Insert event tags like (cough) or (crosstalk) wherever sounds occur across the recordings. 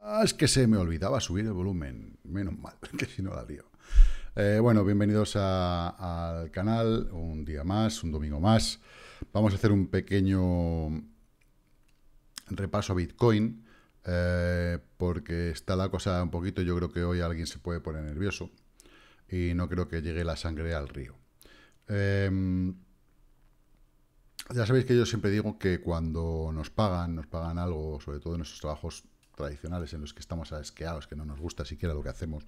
Ah, es que se me olvidaba subir el volumen. Menos mal, (laughs) que si no la lío. Eh, bueno, bienvenidos al canal, un día más, un domingo más. Vamos a hacer un pequeño repaso a Bitcoin, eh, porque está la cosa un poquito, yo creo que hoy alguien se puede poner nervioso y no creo que llegue la sangre al río. Em, ya sabéis que yo siempre digo que cuando nos pagan, nos pagan algo, sobre todo en nuestros trabajos tradicionales en los que estamos asqueados, que no nos gusta siquiera lo que hacemos,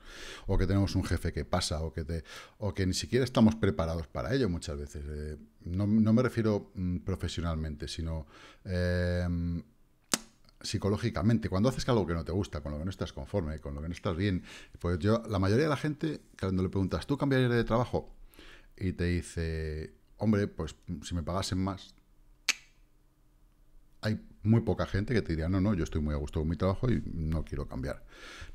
o que tenemos un jefe que pasa, o que, te, o que ni siquiera estamos preparados para ello muchas veces. Eh, no, me refiero mm, profesionalmente, sino em, psicológicamente. Cuando haces algo que no te gusta, con lo que no estás conforme, con lo que no estás bien, pues yo, la mayoría de la gente, cuando le preguntas, ¿tú cambiarías de trabajo? Y te dice, hombre, pues si me pagasen más, hay muy poca gente que te diría, no, no, yo estoy muy a gusto con mi trabajo y no quiero cambiar,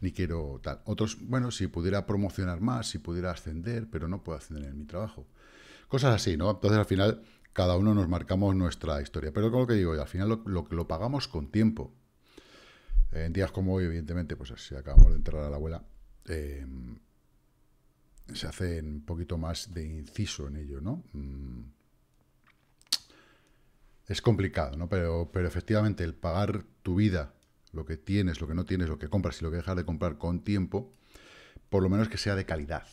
ni quiero tal. Otros, bueno, si pudiera promocionar más, si pudiera ascender, pero no puedo ascender en mi trabajo. Cosas así, ¿no? Entonces al final cada uno nos marcamos nuestra historia. Pero con lo que digo, al final lo, pagamos con tiempo. En días como hoy, evidentemente, pues si acabamos de enterrar a la abuela, em, se hace un poquito más de inciso en ello, ¿no? Mm es complicado, ¿no? Pero, pero efectivamente el pagar tu vida, lo que tienes, lo que no tienes, lo que compras y lo que dejas de comprar con tiempo, por lo menos que sea de calidad.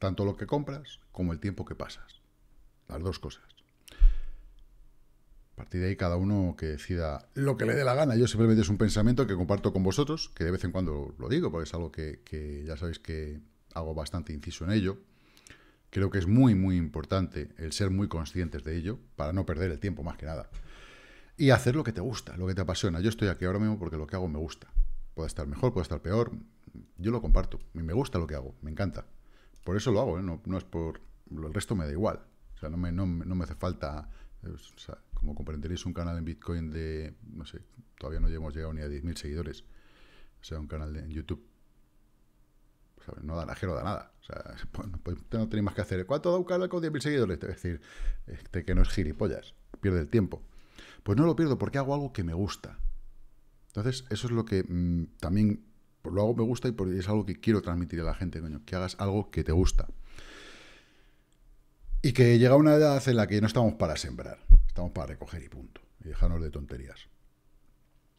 Tanto lo que compras como el tiempo que pasas. Las dos cosas. A partir de ahí cada uno que decida lo que le dé la gana. Yo simplemente es un pensamiento que comparto con vosotros, que de vez en cuando lo digo, porque es algo que, que ya sabéis que hago bastante inciso en ello. Creo que es muy, muy importante el ser muy conscientes de ello para no perder el tiempo más que nada. Y hacer lo que te gusta, lo que te apasiona. Yo estoy aquí ahora mismo porque lo que hago me gusta. Puede estar mejor, puede estar peor. Yo lo comparto. me gusta lo que hago, me encanta. Por eso lo hago, ¿eh? no, es por... El resto me da igual. O sea, no me, hace falta... Eh, como comprenderéis, un canal en Bitcoin de... No sé, todavía no hemos llegado ni a 10.000 seguidores. O sea, un canal de, en YouTube no da jero da nada. O sea, (laughs) pues no tenéis más que hacer. ¿Cuánto da un canal con 10.000 seguidores? Es decir este, que no es gilipollas, pierde el tiempo. Pues no lo pierdo porque hago algo que me gusta. Entonces, eso es lo que mm, también pues lo hago me gusta y es algo que quiero transmitir a la gente, coño, que hagas algo que te gusta. Y que llega una edad en la que no estamos para sembrar, estamos para recoger y punto. Y dejarnos de tonterías.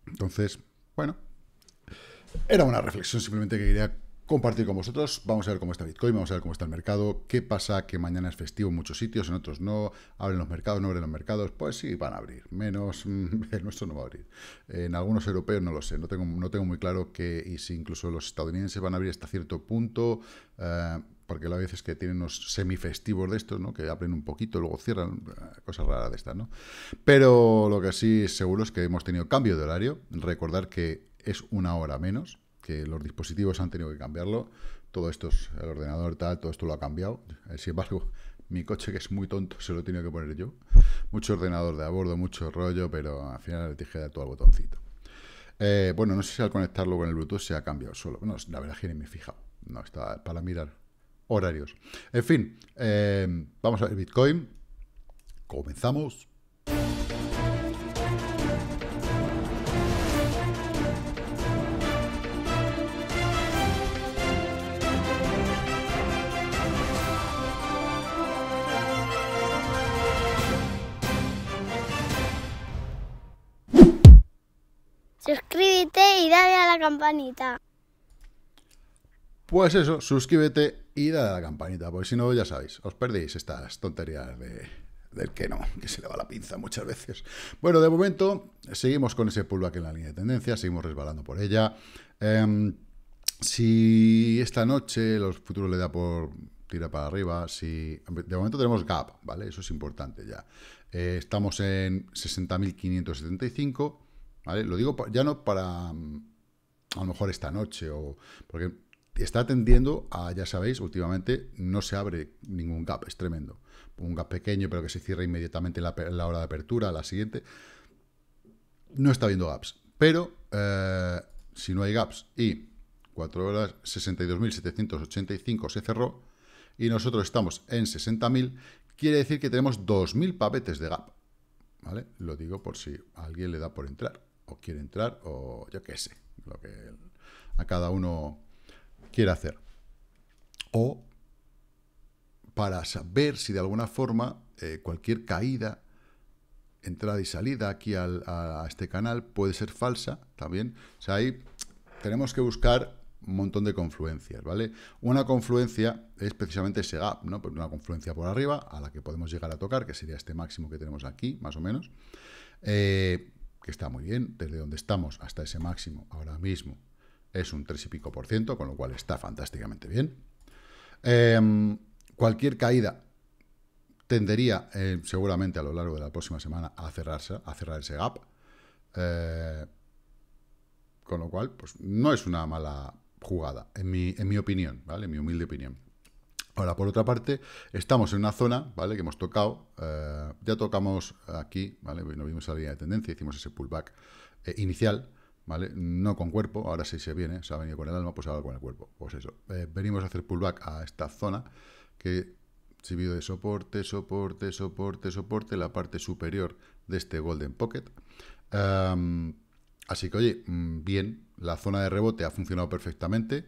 Entonces, bueno, era una reflexión simplemente que quería compartir con vosotros. Vamos a ver cómo está Bitcoin, vamos a ver cómo está el mercado, qué pasa, que mañana es festivo en muchos sitios, en otros no, abren los mercados, no abren los mercados, pues sí, van a abrir, menos mm, (laughs) el nuestro no va a abrir. En algunos europeos no lo sé, no tengo, no tengo muy claro que, y si incluso los estadounidenses van a abrir hasta cierto punto, eh, porque la veces que tienen unos semifestivos de estos, ¿no? Que abren un poquito, luego cierran, eh, cosas raras de estas, ¿no? Pero lo que sí seguro es que hemos tenido cambio de horario, recordar que es una hora menos, los dispositivos han tenido que cambiarlo. Todo esto es el ordenador tal, todo esto lo ha cambiado. Eh, sin embargo, (laughs) mi coche, que es muy tonto, se lo tiene que poner yo. Mucho ordenador de a bordo, mucho rollo, pero al final le dije todo el botoncito. Eh, bueno, no sé si al conectarlo con el Bluetooth se ha cambiado solo. Bueno, la verdad es que me he fijado. No, está para mirar horarios. En fin, eh, vamos a ver Bitcoin. Comenzamos. Pues eso, suscríbete y dale a la campanita, porque si no, ya sabéis, os perdéis estas tonterías de, del que no, que se le va la pinza muchas veces. Bueno, de momento, seguimos con ese pullback en la línea de tendencia, seguimos resbalando por ella. Em, si esta noche los futuros le da por tira para arriba, si de momento tenemos gap, ¿vale? Eso es importante ya. Eh, estamos en 60.575, ¿vale? Lo digo ya no para mm, a lo mejor esta noche, o porque está tendiendo a, ya sabéis, últimamente no se abre ningún gap, es tremendo. Un gap pequeño, pero que se cierra inmediatamente la, hora de apertura, a la siguiente. No está viendo gaps, pero eh, si no hay gaps y 4 horas 62.785 se cerró y nosotros estamos en 60.000, quiere decir que tenemos 2.000 papetes de gap. ¿Vale? Lo digo por si alguien le da por entrar, o quiere entrar, o yo qué sé lo que a cada uno quiere hacer. O para saber si de alguna forma eh, cualquier caída, entrada y salida aquí a este canal puede ser falsa también. O sea, ahí tenemos que buscar un montón de confluencias, ¿vale? Una confluencia es precisamente ese gap, ¿no? Pues una confluencia por arriba a la que podemos llegar a tocar, que sería este máximo que tenemos aquí, más o menos. Eh, que está muy bien, desde donde estamos hasta ese máximo ahora mismo es un 3 y pico por ciento, con lo cual está fantásticamente bien. Em, cualquier caída tendería eh, seguramente a lo largo de la próxima semana a cerrarse, a cerrar ese gap. Eh, con lo cual, pues no es una mala jugada, en mi, en mi opinión, ¿vale? En mi humilde opinión. Ahora, por otra parte, estamos en una zona, ¿vale? Que hemos tocado, eh, ya tocamos aquí, ¿vale? Pues no vimos la línea de tendencia, hicimos ese pullback eh, inicial, ¿vale? No con cuerpo, ahora sí se viene, se ha venido con el alma, pues ahora con el cuerpo. Pues eso, eh, venimos a hacer pullback a esta zona, que sirvió de soporte, soporte, soporte, soporte, la parte superior de este Golden Pocket. Em, así que, oye, mm, bien, la zona de rebote ha funcionado perfectamente,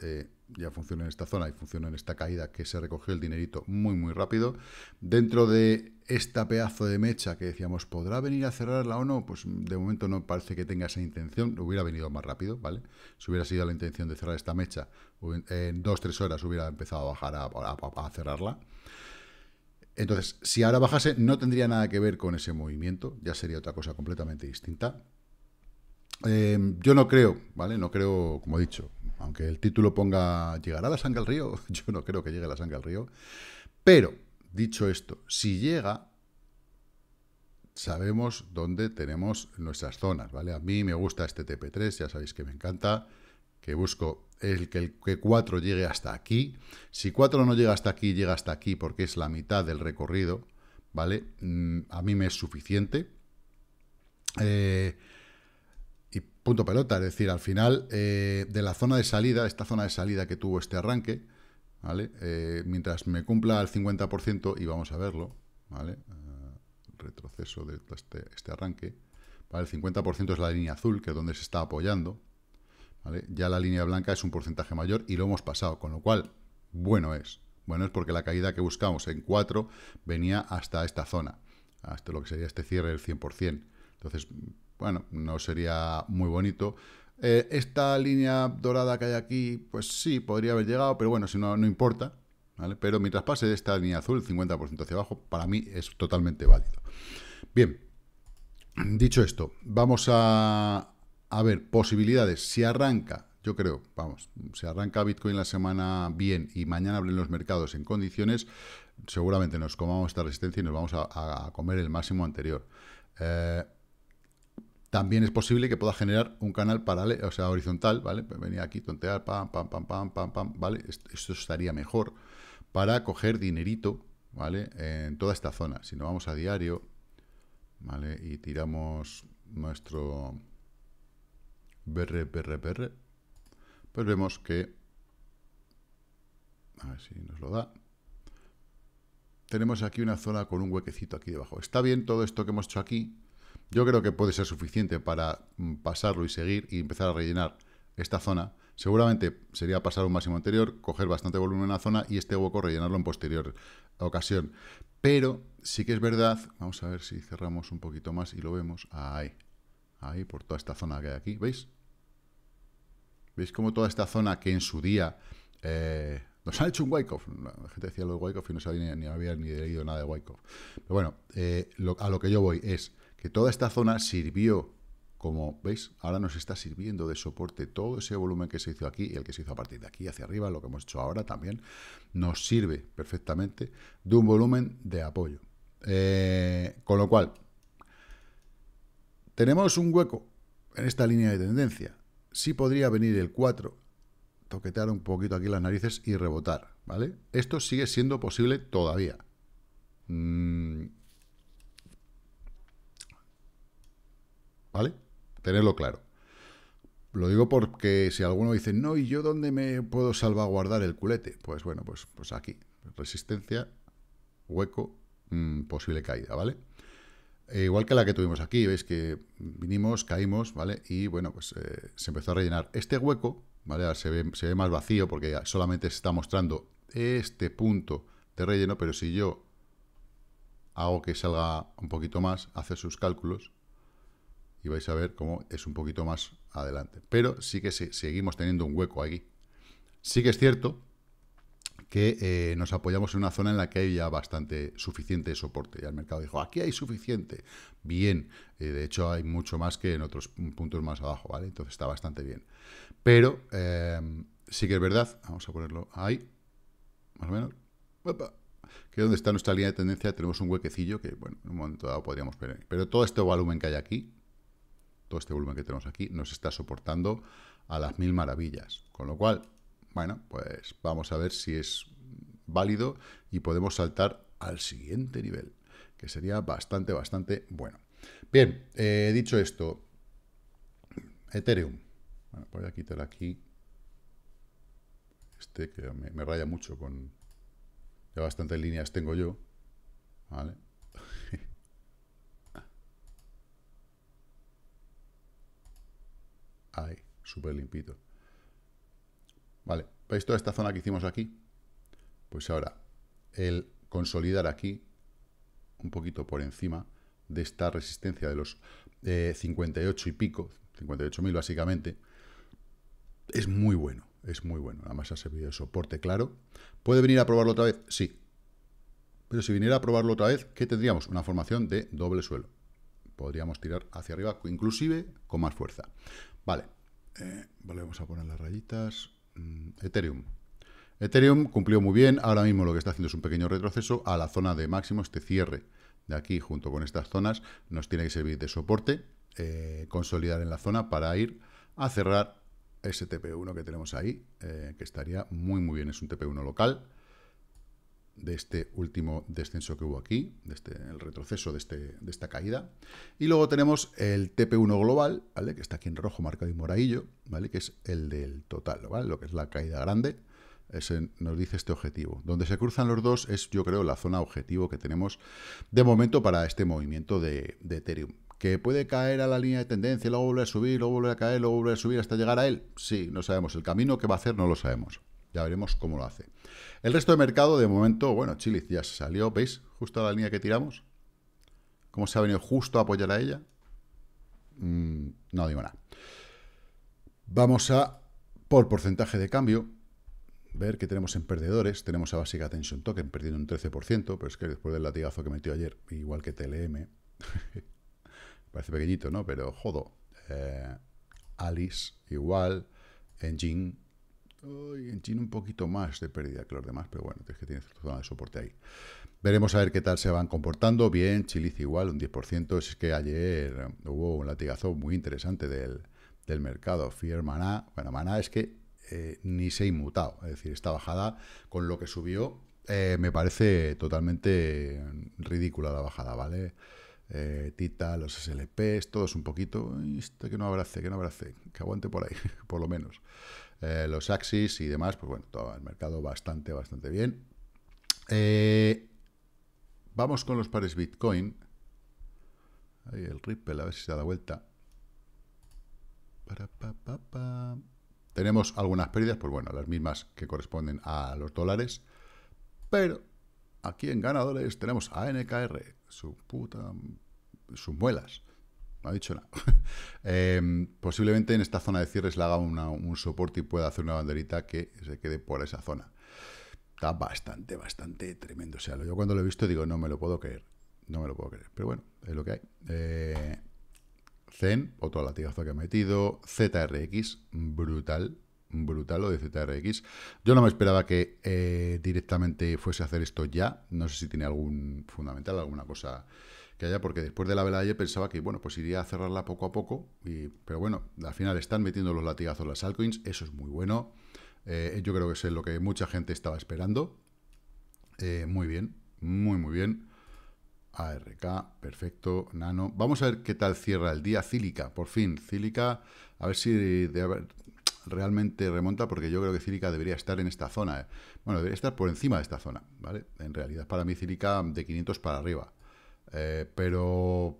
eh, ya funciona en esta zona y funciona en esta caída que se recogió el dinerito muy muy rápido. Dentro de esta pedazo de mecha que decíamos, ¿podrá venir a cerrarla o no? Pues mm, de momento no parece que tenga esa intención, hubiera venido más rápido, ¿vale? Si hubiera sido la intención de cerrar esta mecha, en dos, tres horas hubiera empezado a bajar a, cerrarla. Entonces, si ahora bajase, no tendría nada que ver con ese movimiento, ya sería otra cosa completamente distinta. Em, yo no creo, ¿vale? No creo, como he dicho, aunque el título ponga ¿Llegará la sangre al río? (laughs) Yo no creo que llegue la sangre al río. Pero, dicho esto, si llega, sabemos dónde tenemos nuestras zonas, ¿vale? A mí me gusta este TP3, ya sabéis que me encanta, que busco el que, el que 4 llegue hasta aquí. Si 4 no llega hasta aquí, llega hasta aquí porque es la mitad del recorrido, ¿vale? Mm, a mí me es suficiente. Eh, punto pelota. Es decir, al final eh, de la zona de salida, esta zona de salida que tuvo este arranque, ¿vale? Eh, mientras me cumpla el 50%, y vamos a verlo, ¿vale? Eh, retroceso de este, este arranque. ¿vale? El 50% es la línea azul, que es donde se está apoyando. ¿vale? Ya la línea blanca es un porcentaje mayor y lo hemos pasado, con lo cual, bueno es. Bueno es porque la caída que buscamos en 4 venía hasta esta zona, hasta lo que sería este cierre del 100%. Entonces, bueno, no sería muy bonito. Eh, esta línea dorada que hay aquí, pues sí, podría haber llegado, pero bueno, si no, no importa. ¿vale? Pero mientras pase de esta línea azul, 50% hacia abajo, para mí es totalmente válido. Bien, dicho esto, vamos a, ver posibilidades. Si arranca, yo creo, vamos, si arranca Bitcoin la semana bien y mañana abren los mercados en condiciones, seguramente nos comamos esta resistencia y nos vamos a, comer el máximo anterior. Eh, también es posible que pueda generar un canal paralelo, o sea, horizontal, ¿vale? Pues venía aquí, tontear, pam, pam, pam, pam, pam, pam, ¿vale? Esto estaría mejor para coger dinerito, ¿vale? En toda esta zona. Si nos vamos a diario, ¿vale? Y tiramos nuestro BR, BR, BR, pues vemos que, a ver si nos lo da, tenemos aquí una zona con un huequecito aquí debajo. Está bien todo esto que hemos hecho aquí, yo creo que puede ser suficiente para mm, pasarlo y seguir y empezar a rellenar esta zona. Seguramente sería pasar un máximo anterior, coger bastante volumen en la zona y este hueco rellenarlo en posterior ocasión. Pero sí que es verdad, vamos a ver si cerramos un poquito más y lo vemos ahí, ahí por toda esta zona que hay aquí, ¿veis? ¿Veis cómo toda esta zona que en su día eh, nos ha hecho un Wyckoff? La gente decía lo de Wyckoff y no sabía ni, ni había ni leído nada de Wyckoff. Pero bueno, eh, a lo que yo voy es que toda esta zona sirvió como veis, ahora nos está sirviendo de soporte todo ese volumen que se hizo aquí y el que se hizo a partir de aquí hacia arriba, lo que hemos hecho ahora también, nos sirve perfectamente de un volumen de apoyo. Eh, con lo cual, tenemos un hueco en esta línea de tendencia. Sí podría venir el 4, toquetear un poquito aquí las narices y rebotar, ¿vale? Esto sigue siendo posible todavía. Mm, ¿Vale? Tenerlo claro. Lo digo porque si alguno dice, no, ¿y yo dónde me puedo salvaguardar el culete? Pues bueno, pues, pues aquí. Resistencia, hueco, mm, posible caída, ¿vale? E igual que la que tuvimos aquí, veis que vinimos, caímos, ¿vale? Y bueno, pues eh, se empezó a rellenar este hueco, ¿vale? Ahora se ve, se ve más vacío porque solamente se está mostrando este punto de relleno, pero si yo hago que salga un poquito más, hace sus cálculos, y vais a ver cómo es un poquito más adelante. Pero sí que seguimos teniendo un hueco aquí. Sí que es cierto que eh, nos apoyamos en una zona en la que hay ya bastante suficiente soporte. Ya el mercado dijo, aquí hay suficiente. Bien, eh, de hecho hay mucho más que en otros puntos más abajo, ¿vale? Entonces está bastante bien. Pero em, sí que es verdad, vamos a ponerlo ahí, más o menos, que donde está nuestra línea de tendencia tenemos un huequecillo que, bueno, en un momento dado podríamos ver. Pero todo este volumen que hay aquí, este volumen que tenemos aquí, nos está soportando a las mil maravillas. Con lo cual, bueno, pues vamos a ver si es válido y podemos saltar al siguiente nivel, que sería bastante, bastante bueno. Bien, eh, dicho esto, Ethereum. voy a quitar aquí este que me, me raya mucho con... Ya bastantes líneas tengo yo, ¿vale? ahí, súper limpito. Vale, ¿veis toda esta zona que hicimos aquí? Pues ahora, el consolidar aquí, un poquito por encima de esta resistencia de los 58 eh, y pico, 58.000 básicamente, es muy bueno, es muy bueno. Además ha servido de soporte, claro. ¿Puede venir a probarlo otra vez? Sí. Pero si viniera a probarlo otra vez, ¿qué tendríamos? Una formación de doble suelo. Podríamos tirar hacia arriba, inclusive con más fuerza. Vale, eh, volvemos a poner las rayitas. Mm, Ethereum. Ethereum cumplió muy bien, ahora mismo lo que está haciendo es un pequeño retroceso a la zona de máximo, este cierre de aquí junto con estas zonas nos tiene que servir de soporte, eh, consolidar en la zona para ir a cerrar ese TP1 que tenemos ahí, eh, que estaría muy muy bien, es un TP1 local, de este último descenso que hubo aquí, de este, el retroceso de, este, de, esta caída. Y luego tenemos el TP1 global, ¿vale? que está aquí en rojo marcado y moradillo, ¿vale? que es el del total, ¿vale? lo que es la caída grande, nos dice este objetivo. Donde se cruzan los dos es, yo creo, la zona objetivo que tenemos de momento para este movimiento de, de Ethereum. ¿Que puede caer a la línea de tendencia, luego volver a subir, luego volver a caer, luego volver a subir hasta llegar a él? Sí, no sabemos. El camino que va a hacer no lo sabemos. Ya veremos cómo lo hace. El resto de mercado, de momento, bueno, Chile ya salió, ¿veis? Justo a la línea que tiramos. ¿Cómo se ha venido justo a apoyar a ella? Mm, no digo nada. Vamos a, por porcentaje de cambio, ver qué tenemos en perdedores. Tenemos a Basic Attention Token perdiendo un 13%, pero es que después del latigazo que metió ayer, igual que TLM, (laughs) parece pequeñito, ¿no? Pero jodo. Eh, Alice igual, Engine Hoy en China un poquito más de pérdida que los demás, pero bueno, es que tiene zona de soporte ahí. Veremos a ver qué tal se van comportando. Bien, Chilice igual, un 10%. Es que ayer um, hubo un latigazo muy interesante del, mercado. Fier Maná, bueno, Maná es que eh, ni se ha inmutado. Es decir, esta bajada con lo que subió eh, me parece totalmente ridícula la bajada, ¿vale? Eh, Tita, los SLPs, todos un poquito. esto que no abrace, que no abrace, que aguante por ahí, (laughs) por lo menos. Eh, los Axis y demás, pues bueno, todo el mercado bastante, bastante bien. Eh, vamos con los pares Bitcoin. Ahí el Ripple, a ver si se da la vuelta. Tenemos algunas pérdidas, pues bueno, las mismas que corresponden a los dólares. Pero aquí en ganadores tenemos a NKR, su puta, sus muelas no ha dicho nada. (laughs) Em, posiblemente en esta zona de cierres le haga un soporte y pueda hacer una banderita que se quede por esa zona. Está bastante, bastante tremendo. O sea, yo cuando lo he visto digo, no me lo puedo creer. No me lo puedo creer. Pero bueno, es lo que hay. Eh, Zen, otro latigazo que ha metido. ZRX, brutal. Brutal lo de ZRX. Yo no me esperaba que eh, directamente fuese a hacer esto ya. No sé si tiene algún fundamental, alguna cosa porque después de la vela pensaba que, bueno, pues iría a cerrarla poco a poco, y, pero bueno, al final están metiendo los latigazos las altcoins, eso es muy bueno, eh, yo creo que es lo que mucha gente estaba esperando, eh, muy bien, muy muy bien, ARK, perfecto, Nano, vamos a ver qué tal cierra el día, Cílica, por fin, Cílica, a ver si de, realmente remonta, porque yo creo que Cílica debería estar en esta zona, eh. bueno, debería estar por encima de esta zona, ¿vale? En realidad, para mí Cílica de 500 para arriba, eh, pero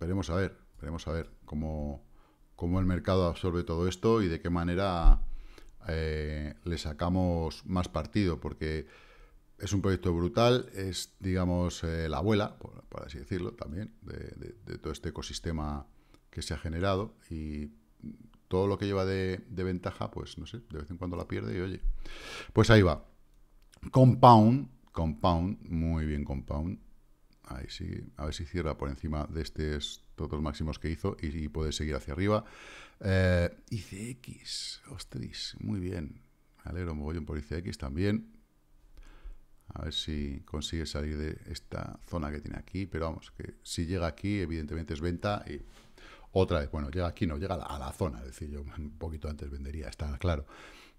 veremos a ver, veremos a ver cómo, el mercado absorbe todo esto y de qué manera eh, le sacamos más partido, porque es un proyecto brutal, es, digamos, eh, la abuela, por, así decirlo, también, de, todo este ecosistema que se ha generado y todo lo que lleva de, de ventaja, pues no sé, de vez en cuando la pierde y oye. Pues ahí va. Compound, Compound, muy bien Compound. Ahí sí, a ver si cierra por encima de este estos todos máximos que hizo y, puede seguir hacia arriba. Eh, ICX, ostris, muy bien. Me alegro mogollón por ICX también. A ver si consigue salir de esta zona que tiene aquí. Pero vamos, que si llega aquí, evidentemente es venta y otra vez, bueno, llega aquí, no, llega a la, a la zona. Es decir, yo (laughs) un poquito antes vendería, está claro.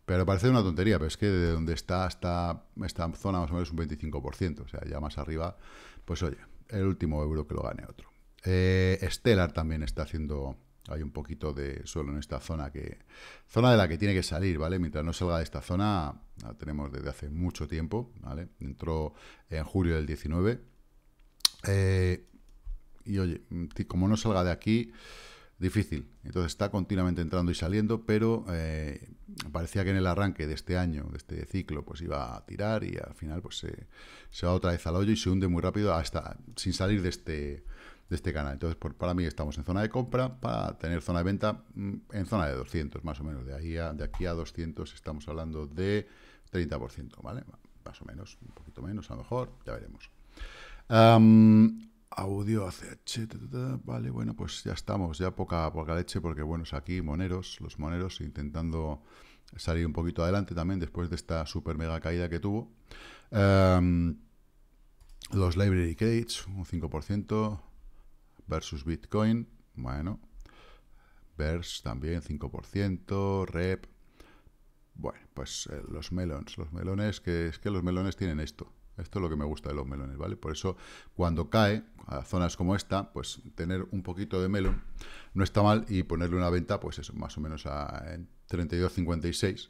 Pero parece una tontería, pero es que de donde está hasta esta zona más o menos un 25%, o sea, ya más arriba, pues oye, el último euro que lo gane otro. Eh, Stellar también está haciendo, hay un poquito de suelo en esta zona, que zona de la que tiene que salir, ¿vale? Mientras no salga de esta zona, la tenemos desde hace mucho tiempo, ¿vale? Entró en julio del 19. Eh, y oye, como no salga de aquí, difícil. Entonces está continuamente entrando y saliendo, pero eh, parecía que en el arranque de este año, de este ciclo, pues iba a tirar y al final pues se, va otra vez al hoyo y se hunde muy rápido hasta sin salir de este, de este canal. Entonces, por, para mí estamos en zona de compra para tener zona de venta mm, en zona de 200 más o menos. De, ahí de aquí a 200 estamos hablando de 30%, ¿vale? Más o menos, un poquito menos a lo mejor, ya veremos audio hace vale, bueno, pues ya estamos, ya poca, poca leche, porque bueno, es aquí Moneros, los Moneros intentando salir un poquito adelante también después de esta super mega caída que tuvo. Em, los Library Crates, un 5% versus Bitcoin, bueno, versus también 5%, Rep, bueno, pues eh, los melons, los melones, que es que los melones tienen esto. Esto es lo que me gusta de los melones, ¿vale? Por eso cuando cae a zonas como esta, pues tener un poquito de melón no está mal y ponerle una venta, pues eso, más o menos a 32.56,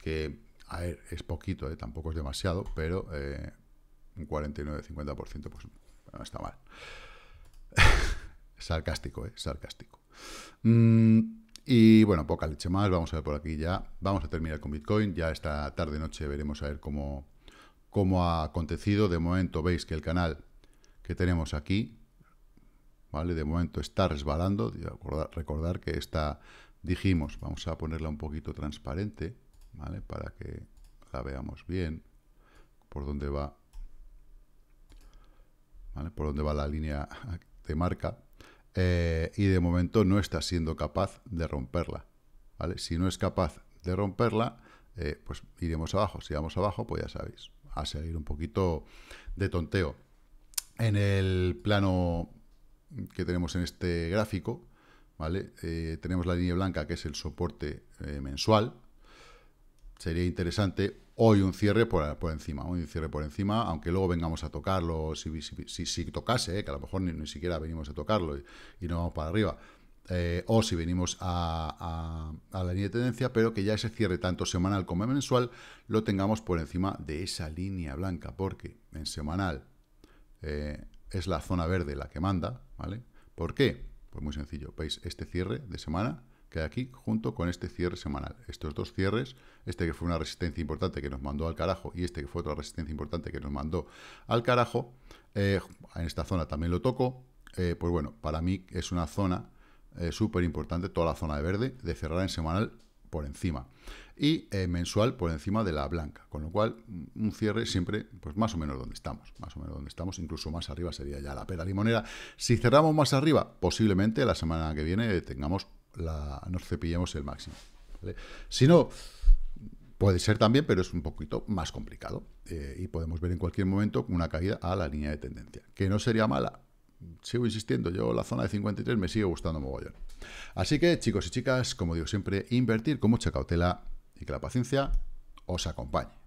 que a ver, es poquito, ¿eh? tampoco es demasiado, pero eh, un 49,50% pues no está mal. (laughs) sarcástico, ¿eh? Sarcástico. Mm, y bueno, poca leche más, vamos a ver por aquí ya. Vamos a terminar con Bitcoin, ya esta tarde-noche veremos a ver cómo como ha acontecido. De momento veis que el canal que tenemos aquí, ¿vale? De momento está resbalando. Recordar, recordar que está, dijimos, vamos a ponerla un poquito transparente, ¿vale? Para que la veamos bien, por dónde va, ¿vale? Por dónde va la línea de marca. Eh, y de momento no está siendo capaz de romperla, ¿vale? Si no es capaz de romperla, eh, pues iremos abajo. Si vamos abajo, pues ya sabéis, a seguir un poquito de tonteo. En el plano que tenemos en este gráfico, ¿vale? Eh, tenemos la línea blanca que es el soporte eh, mensual. Sería interesante hoy un cierre por, por, encima, un cierre por encima, aunque luego vengamos a tocarlo, si, si, tocase, ¿eh? que a lo mejor ni, siquiera venimos a tocarlo y, y no vamos para arriba eh, o si venimos a, la línea de tendencia, pero que ya ese cierre tanto semanal como mensual lo tengamos por encima de esa línea blanca, porque en semanal eh, es la zona verde la que manda, ¿vale? ¿Por qué? Pues muy sencillo, veis este cierre de semana que hay aquí junto con este cierre semanal. Estos dos cierres, este que fue una resistencia importante que nos mandó al carajo y este que fue otra resistencia importante que nos mandó al carajo, eh, en esta zona también lo toco, pues bueno, para mí es una zona es eh, súper importante, toda la zona de verde, de cerrar en semanal por encima y eh, mensual por encima de la blanca, con lo cual mm, un cierre siempre pues más o menos donde estamos, más o menos donde estamos, incluso más arriba sería ya la pera limonera. Si cerramos más arriba, posiblemente la semana que viene tengamos la, nos cepillemos el máximo. Si no, puede ser también, pero es un poquito más complicado eh, y podemos ver en cualquier momento una caída a la línea de tendencia, que no sería mala, sigo insistiendo, yo la zona de 53 me sigue gustando mogollón. Así que, chicos y chicas, como digo siempre, invertir con mucha cautela y que la paciencia os acompañe.